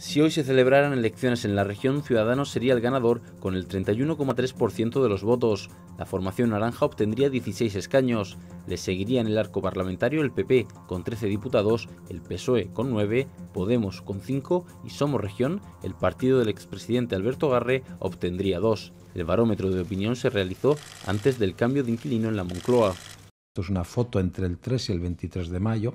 Si hoy se celebraran elecciones en la región, Ciudadanos sería el ganador con el 31,3% de los votos. La formación naranja obtendría 16 escaños. Le seguiría en el arco parlamentario el PP con 13 diputados, el PSOE con 9, Podemos con 5 y Somos Región, el partido del expresidente Alberto Garre, obtendría 2. El barómetro de opinión se realizó antes del cambio de inquilino en la Moncloa. Esto es una foto entre el 3 y el 23 de mayo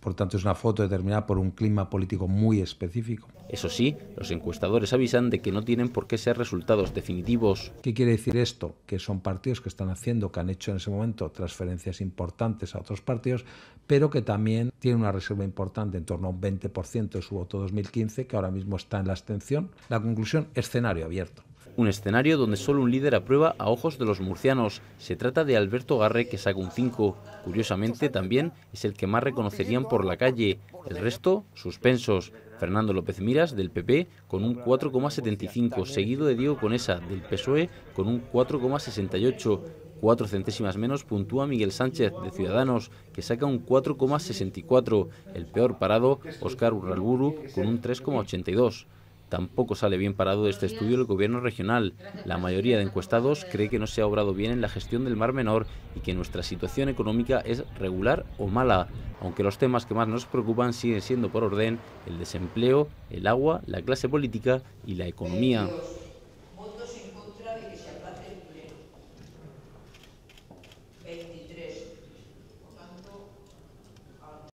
por tanto, es una foto determinada por un clima político muy específico. Eso sí, los encuestadores avisan de que no tienen por qué ser resultados definitivos. ¿Qué quiere decir esto? Que son partidos que están haciendo, que han hecho en ese momento transferencias importantes a otros partidos, pero que también tienen una reserva importante, en torno a un 20% de su voto 2015, que ahora mismo está en la extensión. La conclusión, escenario abierto. Un escenario donde solo un líder aprueba a ojos de los murcianos. Se trata de Alberto Garre, que saca un 5. Curiosamente, también es el que más reconocerían por la calle. El resto, suspensos. Fernando López Miras, del PP, con un 4,75, seguido de Diego Conesa, del PSOE, con un 4,68. Cuatro centésimas menos puntúa Miguel Sánchez, de Ciudadanos, que saca un 4,64. El peor parado, Oscar Urralburu, con un 3,82. Tampoco sale bien parado de este estudio el gobierno regional. La mayoría de encuestados cree que no se ha obrado bien en la gestión del Mar Menor y que nuestra situación económica es regular o mala, aunque los temas que más nos preocupan siguen siendo por orden el desempleo, el agua, la clase política y la economía.